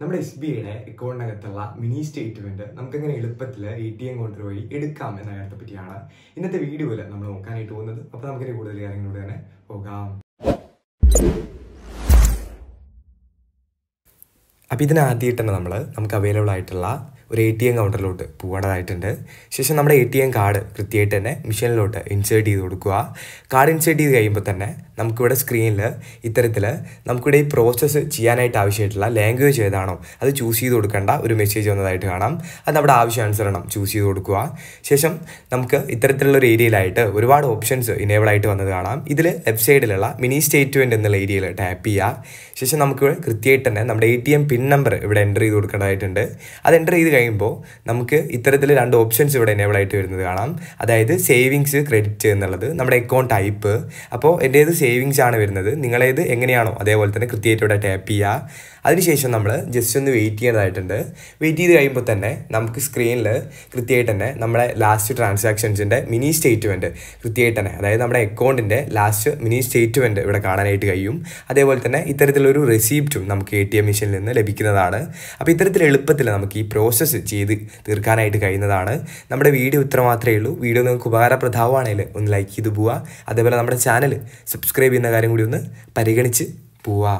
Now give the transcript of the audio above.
നമ്മുടെ S B ഐയുടെ അക്കൗണ്ടിനകത്തുള്ള mini statement നമുക്ക് എങ്ങനെ എളുപ്പത്തിൽ എ ടി എം കൗണ്ടർ വഴി എടുക്കാം എന്ന കാര്യത്തെ പറ്റിയാണ് ഇന്നത്തെ വീഡിയോയിൽ നമ്മൾ നോക്കാനായിട്ട് പോകുന്നത് അപ്പോൾ നമുക്കിനി കൂടുതൽ കാര്യങ്ങളോട് തന്നെ പോകാം അപ്പൊ ഇതിനാദ്യമായിട്ട് തന്നെ നമ്മൾ നമുക്ക് അവൈലബിൾ ആയിട്ടുള്ള ഒരു എ ടി എം കൗണ്ടറിലോട്ട് പോകേണ്ടതായിട്ടുണ്ട് ശേഷം നമ്മുടെ എ ടി എം കാർഡ് കൃത്യമായിട്ട് തന്നെ മിഷീനിലോട്ട് ഇൻസേർട്ട് ചെയ്ത് കൊടുക്കുക കാർഡ് ഇൻസേർട്ട് ചെയ്ത് കഴിയുമ്പോൾ തന്നെ നമുക്കിവിടെ സ്ക്രീനിൽ ഇത്തരത്തിൽ നമുക്കിവിടെ ഈ പ്രോസസ്സ് ചെയ്യാനായിട്ട് ആവശ്യമായിട്ടുള്ള ലാംഗ്വേജ് ഏതാണോ അത് ചൂസ് ചെയ്ത് കൊടുക്കേണ്ട ഒരു മെസ്സേജ് വന്നതായിട്ട് കാണാം അത് നമ്മുടെ ആവശ്യാനുസരണം ചൂസ് ചെയ്ത് കൊടുക്കുക ശേഷം നമുക്ക് ഇത്തരത്തിലുള്ള ഒരു ഏരിയയിലായിട്ട് ഒരുപാട് ഓപ്ഷൻസ് ഇനേബിൾ ആയിട്ട് വന്നത് കാണാം ഇതിൽ ലെഫ്റ്റ് സൈഡിലുള്ള മിനി സ്റ്റേറ്റ്മെൻറ്റ് എന്നുള്ള ഏരിയയിൽ ടാപ്പ് ചെയ്യുക ശേഷം നമുക്ക് കൃത്യമായിട്ട് തന്നെ നമ്മുടെ A T M pin number ഇവിടെ എൻ്റർ ചെയ്ത് കൊടുക്കേണ്ടതായിട്ടുണ്ട് അത് എൻ്റർ ചെയ്ത് കഴിയുമ്പോൾ നമുക്ക് ഇത്തരത്തിൽ രണ്ട് ഓപ്ഷൻസ് ഇവിടെ എനേബിൾ ആയിട്ട് വരുന്നത് കാണാം അതായത് സേവിങ്സ് ക്രെഡിറ്റ് എന്നുള്ളത് നമ്മുടെ അക്കൗണ്ട് ടൈപ്പ് അപ്പോൾ എൻ്റെ സേവിങ്സ് ആണ് വരുന്നത് നിങ്ങളേത് എങ്ങനെയാണോ അതേപോലെ തന്നെ കൃത്യമായിട്ട് ഇവിടെ ടാപ്പ് ചെയ്യുക അതിനുശേഷം നമ്മൾ ജസ്റ്റ് ഒന്ന് വെയിറ്റ് ചെയ്യേണ്ടതായിട്ടുണ്ട് വെയിറ്റ് ചെയ്ത് കഴിയുമ്പോൾ തന്നെ നമുക്ക് സ്ക്രീനിൽ കൃത്യമായിട്ട് തന്നെ നമ്മുടെ ലാസ്റ്റ് ട്രാൻസാക്ഷൻസിൻ്റെ മിനി സ്റ്റേറ്റ്മെൻറ്റ് കൃത്യമായിട്ട് തന്നെ അതായത് നമ്മുടെ അക്കൗണ്ടിൻ്റെ ലാസ്റ്റ് മിനി സ്റ്റേറ്റ്മെൻറ്റ് ഇവിടെ കാണാനായിട്ട് കഴിയും അതേപോലെ തന്നെ ഇത്തരത്തിലൊരു റെസിപ്റ്റും നമുക്ക് എ ടി എം മെഷീനിൽ നിന്ന് ലഭിക്കുന്നതാണ് അപ്പോൾ ഇത്തരത്തിൽ എളുപ്പത്തിൽ നമുക്ക് ഈ പ്രോസസ്സ് ചെയ്ത് തീർക്കാനായിട്ട് കഴിയുന്നതാണ് നമ്മുടെ വീഡിയോ ഇത്ര മാത്രമേ ഉള്ളൂ വീഡിയോ നിങ്ങൾക്ക് ഉപകാരപ്രദമാണെങ്കിൽ ഒന്ന് ലൈക്ക് ചെയ്ത് പോവുക അതേപോലെ നമ്മുടെ ചാനൽ സബ്സ്ക്രൈബ് സബ്സ്ക്രൈബ് ചെയ്യുന്ന കാര്യം കൂടി ഒന്ന് പരിഗണിച്ച് പോവാ